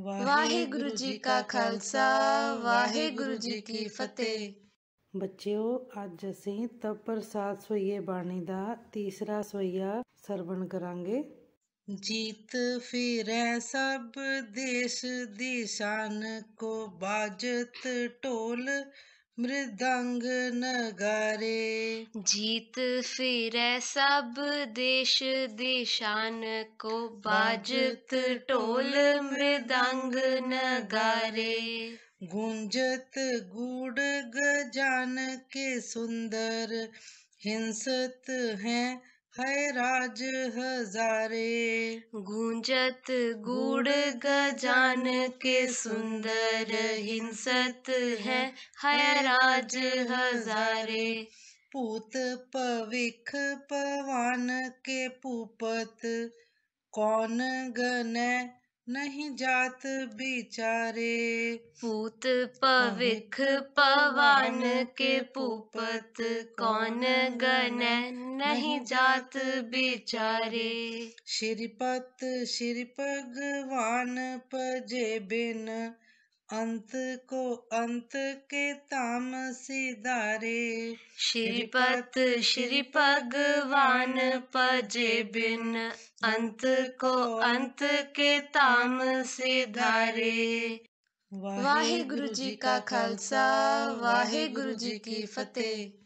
वाहे गुरु जी का खालसा वाहे गुरु जी की फतेह बच्चों आज असि तप प्रसाद सोइये बाणी का तीसरा सोइया सरवण करांगे जीत फिर सब देश दिशान को बाजत टोल मृदंग नगारे जीत फिरे सब देश दिशान को बाजत टोल मृदंग नगारे गुंजत गुड़ गजान के सुंदर हिंसत हैं है राज हजारे गुंजत गुड़ गजान के सुंदर हिंसत है है राज हजारे पूत पविख पवान के पुपत कौन गने नहीं जात बिचारे पूत पविख पवान के पुपत कौन गण नहीं जात बिचारे श्रीपत श्री भगवान पजे बिन अंत को अंत के ताम सिदारे श्रीपत श्री भगवान पजे बिन अंत को अंत के ताम सिदारे वाहे गुरु जी का खालसा वाहे गुरु जी की फतेह